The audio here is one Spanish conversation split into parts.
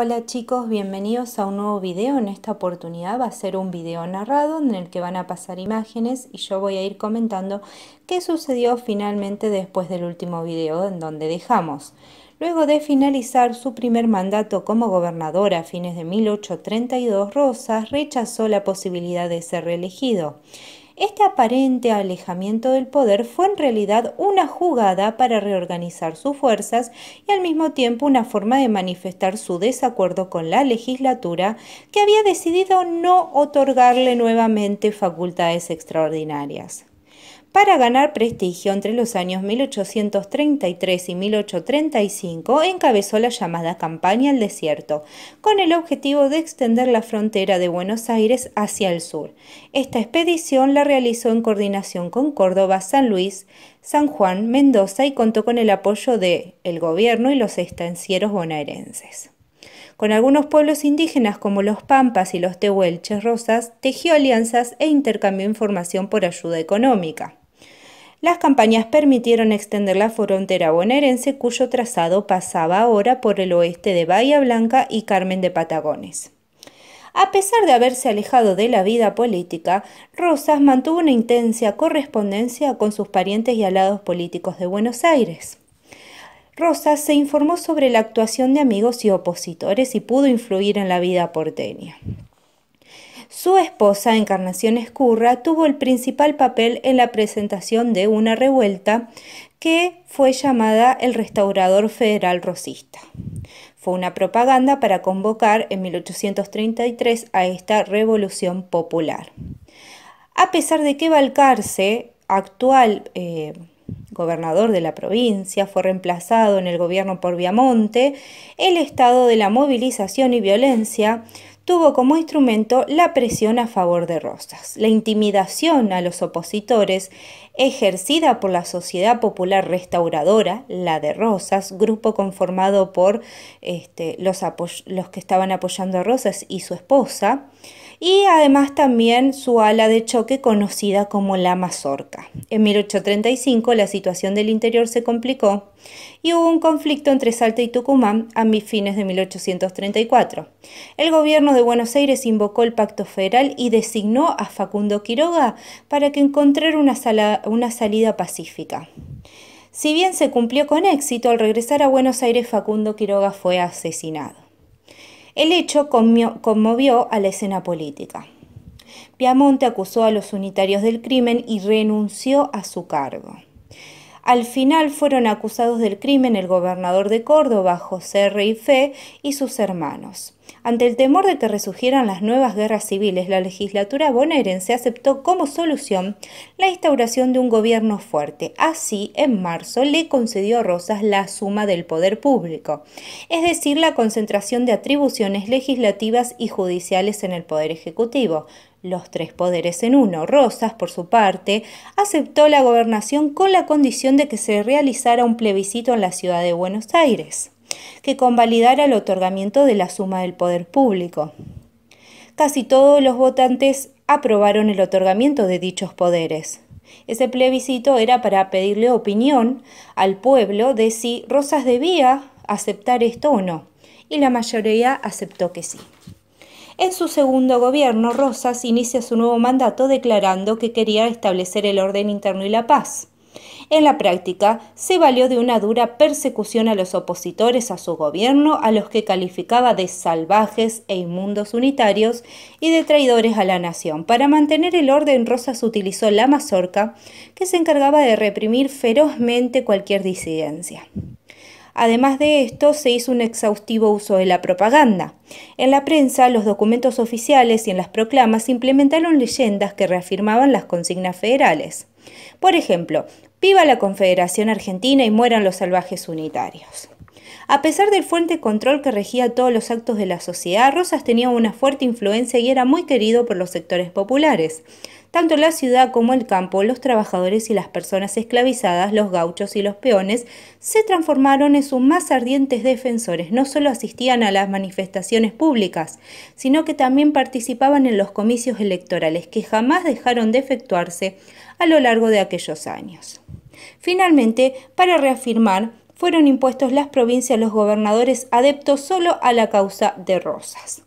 Hola chicos, bienvenidos a un nuevo video. En esta oportunidad va a ser un video narrado en el que van a pasar imágenes y yo voy a ir comentando qué sucedió finalmente después del último video en donde dejamos. Luego de finalizar su primer mandato como gobernadora a fines de 1832, Rosas rechazó la posibilidad de ser reelegido. Este aparente alejamiento del poder fue en realidad una jugada para reorganizar sus fuerzas y al mismo tiempo una forma de manifestar su desacuerdo con la legislatura que había decidido no otorgarle nuevamente facultades extraordinarias para ganar prestigio entre los años 1833 y 1835, encabezó la llamada Campaña al Desierto, con el objetivo de extender la frontera de Buenos Aires hacia el sur. Esta expedición la realizó en coordinación con Córdoba, San Luis, San Juan, Mendoza y contó con el apoyo de gobierno y los estancieros bonaerenses. Con algunos pueblos indígenas como los Pampas y los Tehuelches Rosas, tejió alianzas e intercambió información por ayuda económica. Las campañas permitieron extender la frontera bonaerense cuyo trazado pasaba ahora por el oeste de Bahía Blanca y Carmen de Patagones. A pesar de haberse alejado de la vida política, Rosas mantuvo una intensa correspondencia con sus parientes y alados políticos de Buenos Aires. Rosas se informó sobre la actuación de amigos y opositores y pudo influir en la vida porteña. Su esposa, Encarnación Escurra, tuvo el principal papel en la presentación de una revuelta que fue llamada El Restaurador Federal Rosista. Fue una propaganda para convocar en 1833 a esta revolución popular. A pesar de que Balcarce, actual eh, gobernador de la provincia, fue reemplazado en el gobierno por Viamonte, el estado de la movilización y violencia tuvo como instrumento la presión a favor de Rosas, la intimidación a los opositores ejercida por la Sociedad Popular Restauradora, la de Rosas, grupo conformado por este, los que estaban apoyando a Rosas y su esposa, y además también su ala de choque conocida como la mazorca. En 1835 la situación del interior se complicó y hubo un conflicto entre Salta y Tucumán a mis fines de 1834. El gobierno de Buenos Aires invocó el pacto federal y designó a Facundo Quiroga para que encontrara una, una salida pacífica. Si bien se cumplió con éxito, al regresar a Buenos Aires Facundo Quiroga fue asesinado. El hecho conmovió a la escena política. Piamonte acusó a los unitarios del crimen y renunció a su cargo. Al final fueron acusados del crimen el gobernador de Córdoba, José Fe y sus hermanos. Ante el temor de que resurgieran las nuevas guerras civiles, la legislatura bonaerense aceptó como solución la instauración de un gobierno fuerte. Así, en marzo le concedió a Rosas la suma del poder público, es decir, la concentración de atribuciones legislativas y judiciales en el poder ejecutivo, los tres poderes en uno. Rosas, por su parte, aceptó la gobernación con la condición de que se realizara un plebiscito en la ciudad de Buenos Aires, que convalidara el otorgamiento de la suma del poder público. Casi todos los votantes aprobaron el otorgamiento de dichos poderes. Ese plebiscito era para pedirle opinión al pueblo de si Rosas debía aceptar esto o no, y la mayoría aceptó que sí. En su segundo gobierno, Rosas inicia su nuevo mandato declarando que quería establecer el orden interno y la paz. En la práctica, se valió de una dura persecución a los opositores a su gobierno, a los que calificaba de salvajes e inmundos unitarios y de traidores a la nación. Para mantener el orden, Rosas utilizó la mazorca, que se encargaba de reprimir ferozmente cualquier disidencia. Además de esto, se hizo un exhaustivo uso de la propaganda. En la prensa, los documentos oficiales y en las proclamas implementaron leyendas que reafirmaban las consignas federales. Por ejemplo, viva la Confederación Argentina y mueran los salvajes unitarios. A pesar del fuerte control que regía todos los actos de la sociedad, Rosas tenía una fuerte influencia y era muy querido por los sectores populares. Tanto la ciudad como el campo, los trabajadores y las personas esclavizadas, los gauchos y los peones, se transformaron en sus más ardientes defensores. No solo asistían a las manifestaciones públicas, sino que también participaban en los comicios electorales que jamás dejaron de efectuarse a lo largo de aquellos años. Finalmente, para reafirmar, fueron impuestos las provincias los gobernadores adeptos solo a la causa de Rosas.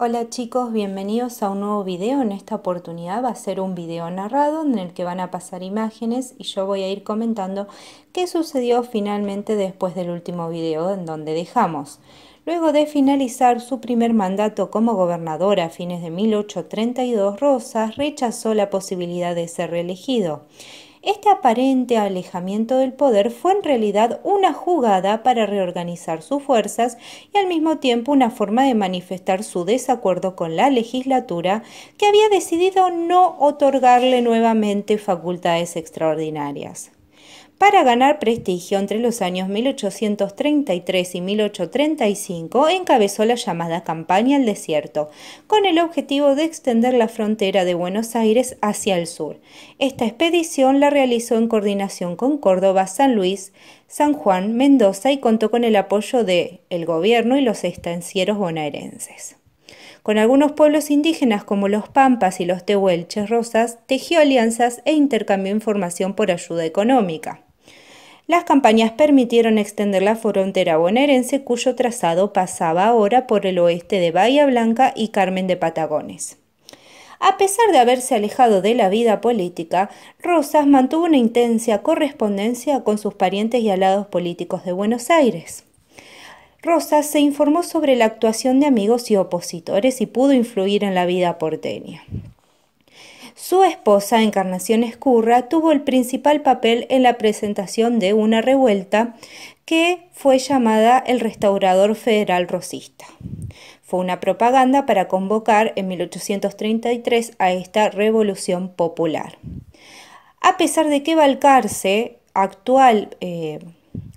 Hola chicos, bienvenidos a un nuevo video. En esta oportunidad va a ser un video narrado en el que van a pasar imágenes y yo voy a ir comentando qué sucedió finalmente después del último video en donde dejamos. Luego de finalizar su primer mandato como gobernadora a fines de 1832, Rosas rechazó la posibilidad de ser reelegido este aparente alejamiento del poder fue en realidad una jugada para reorganizar sus fuerzas y al mismo tiempo una forma de manifestar su desacuerdo con la legislatura que había decidido no otorgarle nuevamente facultades extraordinarias para ganar prestigio entre los años 1833 y 1835, encabezó la llamada Campaña al Desierto, con el objetivo de extender la frontera de Buenos Aires hacia el sur. Esta expedición la realizó en coordinación con Córdoba, San Luis, San Juan, Mendoza y contó con el apoyo de el gobierno y los estancieros bonaerenses. Con algunos pueblos indígenas como los Pampas y los Tehuelches Rosas, tejió alianzas e intercambió información por ayuda económica las campañas permitieron extender la frontera bonaerense cuyo trazado pasaba ahora por el oeste de Bahía Blanca y Carmen de Patagones. A pesar de haberse alejado de la vida política, Rosas mantuvo una intensa correspondencia con sus parientes y alados políticos de Buenos Aires. Rosas se informó sobre la actuación de amigos y opositores y pudo influir en la vida porteña. Su esposa, Encarnación Escurra, tuvo el principal papel en la presentación de una revuelta que fue llamada El Restaurador Federal Rosista. Fue una propaganda para convocar en 1833 a esta revolución popular. A pesar de que Balcarce, actual eh,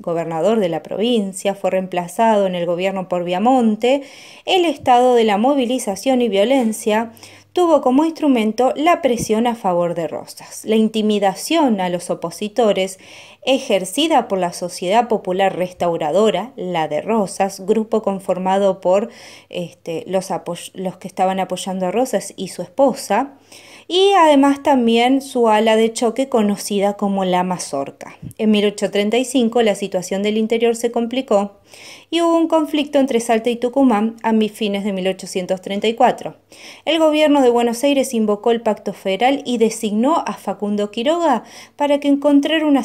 gobernador de la provincia, fue reemplazado en el gobierno por Viamonte, el estado de la movilización y violencia tuvo como instrumento la presión a favor de Rosas, la intimidación a los opositores ejercida por la Sociedad Popular Restauradora, la de Rosas, grupo conformado por este, los que estaban apoyando a Rosas y su esposa, y además también su ala de choque conocida como la mazorca. En 1835 la situación del interior se complicó y hubo un conflicto entre Salta y Tucumán a mis fines de 1834. El gobierno de Buenos Aires invocó el pacto federal y designó a Facundo Quiroga para que encontrara una,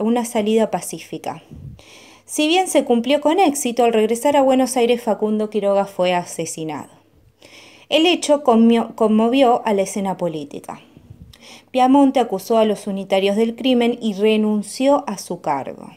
una salida pacífica. Si bien se cumplió con éxito, al regresar a Buenos Aires Facundo Quiroga fue asesinado. El hecho conmovió a la escena política. Piamonte acusó a los unitarios del crimen y renunció a su cargo.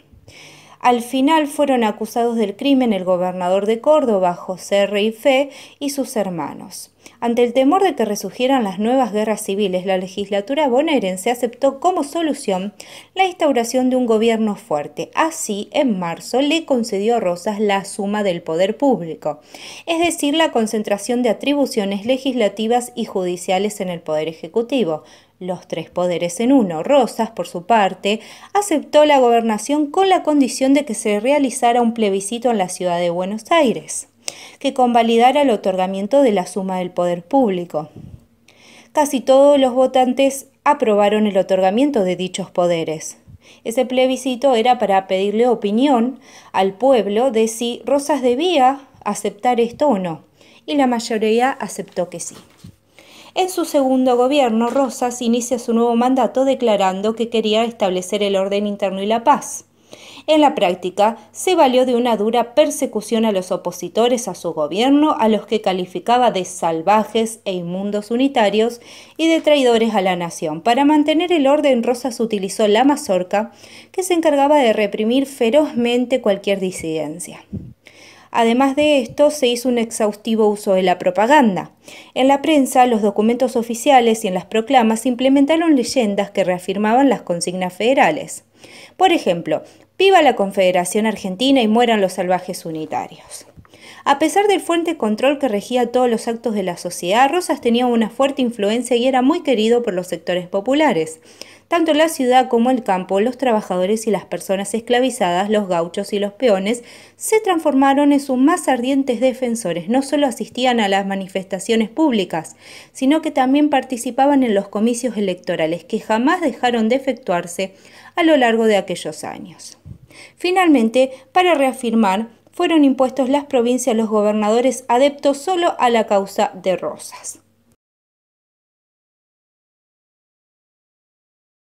Al final fueron acusados del crimen el gobernador de Córdoba, José Fe y sus hermanos. Ante el temor de que resurgieran las nuevas guerras civiles, la legislatura bonaerense aceptó como solución la instauración de un gobierno fuerte. Así, en marzo, le concedió a Rosas la suma del poder público, es decir, la concentración de atribuciones legislativas y judiciales en el Poder Ejecutivo, los tres poderes en uno. Rosas, por su parte, aceptó la gobernación con la condición de que se realizara un plebiscito en la ciudad de Buenos Aires, que convalidara el otorgamiento de la suma del poder público. Casi todos los votantes aprobaron el otorgamiento de dichos poderes. Ese plebiscito era para pedirle opinión al pueblo de si Rosas debía aceptar esto o no, y la mayoría aceptó que sí. En su segundo gobierno, Rosas inicia su nuevo mandato declarando que quería establecer el orden interno y la paz. En la práctica, se valió de una dura persecución a los opositores a su gobierno, a los que calificaba de salvajes e inmundos unitarios y de traidores a la nación. Para mantener el orden, Rosas utilizó la mazorca, que se encargaba de reprimir ferozmente cualquier disidencia. Además de esto, se hizo un exhaustivo uso de la propaganda. En la prensa, los documentos oficiales y en las proclamas se implementaron leyendas que reafirmaban las consignas federales. Por ejemplo, viva la Confederación Argentina y mueran los salvajes unitarios. A pesar del fuerte control que regía todos los actos de la sociedad, Rosas tenía una fuerte influencia y era muy querido por los sectores populares tanto la ciudad como el campo, los trabajadores y las personas esclavizadas, los gauchos y los peones, se transformaron en sus más ardientes defensores. No solo asistían a las manifestaciones públicas, sino que también participaban en los comicios electorales que jamás dejaron de efectuarse a lo largo de aquellos años. Finalmente, para reafirmar, fueron impuestos las provincias los gobernadores adeptos solo a la causa de Rosas.